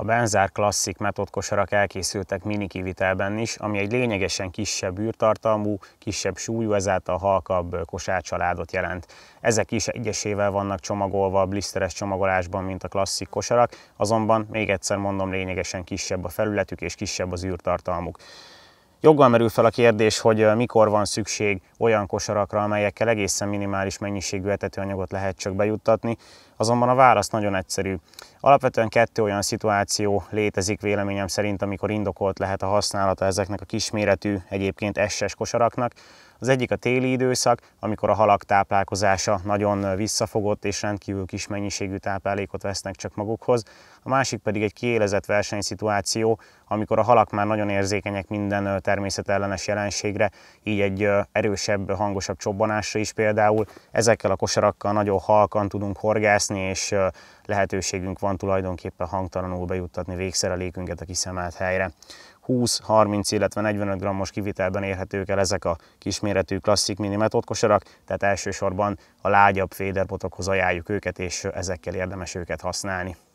A Benzár Classic Method kosarak elkészültek kivitelben is, ami egy lényegesen kisebb űrtartalmú, kisebb súlyú, ezáltal halkabb kosárcsaládot jelent. Ezek is egyesével vannak csomagolva a blisteres csomagolásban, mint a klasszik kosarak, azonban még egyszer mondom, lényegesen kisebb a felületük és kisebb az űrtartalmuk. Joggal merül fel a kérdés, hogy mikor van szükség olyan kosarakra, amelyekkel egészen minimális mennyiségű etetőanyagot lehet csak bejuttatni, azonban a válasz nagyon egyszerű. Alapvetően kettő olyan szituáció létezik véleményem szerint, amikor indokolt lehet a használata ezeknek a kisméretű, egyébként SS kosaraknak. Az egyik a téli időszak, amikor a halak táplálkozása nagyon visszafogott és rendkívül kis mennyiségű táplálékot vesznek csak magukhoz. A másik pedig egy kiélezett versenyszituáció, amikor a halak már nagyon érzékenyek minden természetellenes jelenségre, így egy erősebb, hangosabb csobbanásra is például. Ezekkel a kosarakkal nagyon halkan tudunk horgászni, és lehetőségünk van tulajdonképpen hangtalanul bejuttatni végszerelékünket a kiszemelt helyre. 20-30, illetve 45 g-os kivitelben érhetők el ezek a kisméretű klasszik minimetot kosarak, tehát elsősorban a lágyabb féderbotokhoz ajánljuk őket, és ezekkel érdemes őket használni.